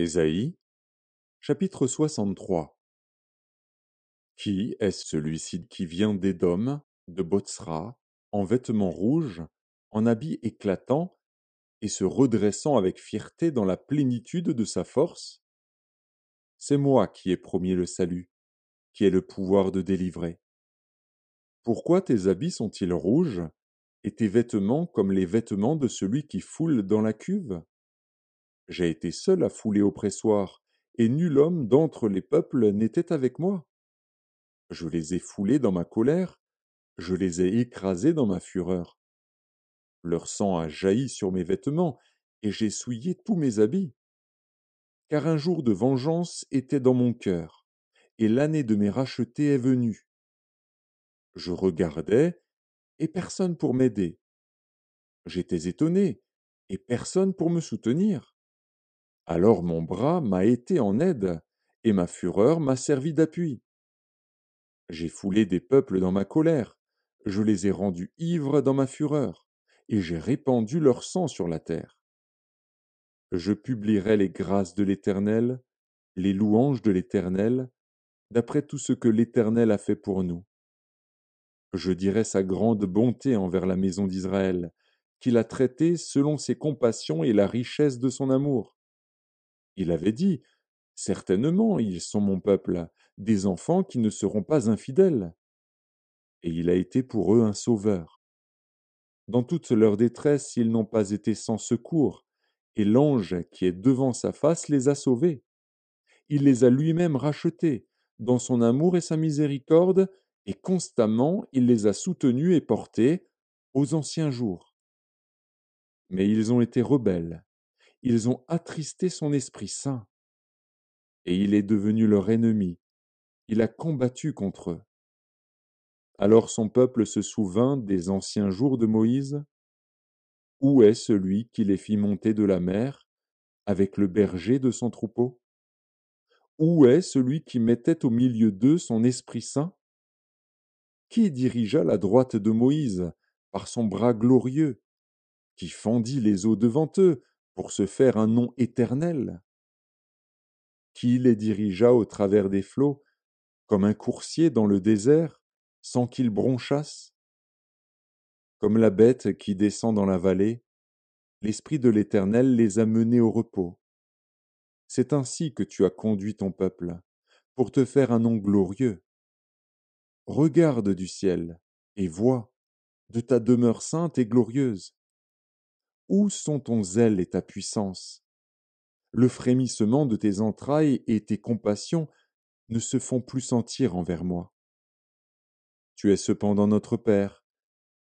Ésaïe, chapitre 63 Qui est-ce celui-ci qui vient d'Edom, de Botsra, en vêtements rouges, en habits éclatants, et se redressant avec fierté dans la plénitude de sa force C'est moi qui ai promis le salut, qui ai le pouvoir de délivrer. Pourquoi tes habits sont-ils rouges, et tes vêtements comme les vêtements de celui qui foule dans la cuve j'ai été seul à fouler au pressoir, et nul homme d'entre les peuples n'était avec moi. Je les ai foulés dans ma colère, je les ai écrasés dans ma fureur. Leur sang a jailli sur mes vêtements, et j'ai souillé tous mes habits. Car un jour de vengeance était dans mon cœur, et l'année de mes rachetés est venue. Je regardais, et personne pour m'aider. J'étais étonné, et personne pour me soutenir. Alors mon bras m'a été en aide, et ma fureur m'a servi d'appui. J'ai foulé des peuples dans ma colère, je les ai rendus ivres dans ma fureur, et j'ai répandu leur sang sur la terre. Je publierai les grâces de l'Éternel, les louanges de l'Éternel, d'après tout ce que l'Éternel a fait pour nous. Je dirai sa grande bonté envers la maison d'Israël, qu'il a traité selon ses compassions et la richesse de son amour. Il avait dit Certainement, ils sont mon peuple, des enfants qui ne seront pas infidèles. Et il a été pour eux un sauveur. Dans toute leur détresse, ils n'ont pas été sans secours, et l'ange qui est devant sa face les a sauvés. Il les a lui-même rachetés, dans son amour et sa miséricorde, et constamment il les a soutenus et portés aux anciens jours. Mais ils ont été rebelles, ils ont attristé son Esprit Saint. Et il est devenu leur ennemi, il a combattu contre eux. Alors son peuple se souvint des anciens jours de Moïse. Où est celui qui les fit monter de la mer avec le berger de son troupeau Où est celui qui mettait au milieu d'eux son Esprit Saint Qui dirigea la droite de Moïse par son bras glorieux qui fendit les eaux devant eux pour se faire un nom éternel, qui les dirigea au travers des flots, comme un coursier dans le désert, sans qu'ils bronchassent, comme la bête qui descend dans la vallée, l'Esprit de l'Éternel les a menés au repos. C'est ainsi que tu as conduit ton peuple, pour te faire un nom glorieux. Regarde du ciel, et vois, de ta demeure sainte et glorieuse, où sont ton zèle et ta puissance Le frémissement de tes entrailles et tes compassions ne se font plus sentir envers moi. Tu es cependant notre Père,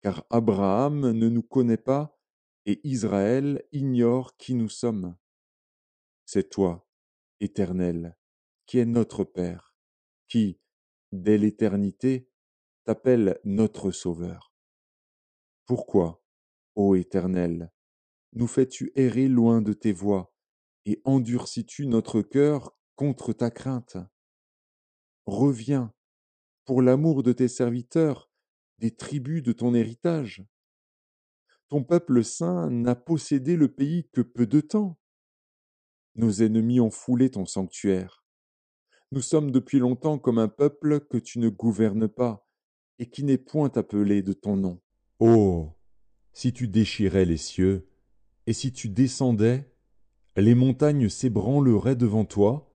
car Abraham ne nous connaît pas et Israël ignore qui nous sommes. C'est toi, Éternel, qui es notre Père, qui, dès l'éternité, t'appelle notre Sauveur. Pourquoi, ô Éternel, nous fais-tu errer loin de tes voies, et endurcis-tu notre cœur contre ta crainte Reviens, pour l'amour de tes serviteurs, des tribus de ton héritage. Ton peuple saint n'a possédé le pays que peu de temps. Nos ennemis ont foulé ton sanctuaire. Nous sommes depuis longtemps comme un peuple que tu ne gouvernes pas, et qui n'est point appelé de ton nom. Oh. Si tu déchirais les cieux, et si tu descendais les montagnes s'ébranleraient devant toi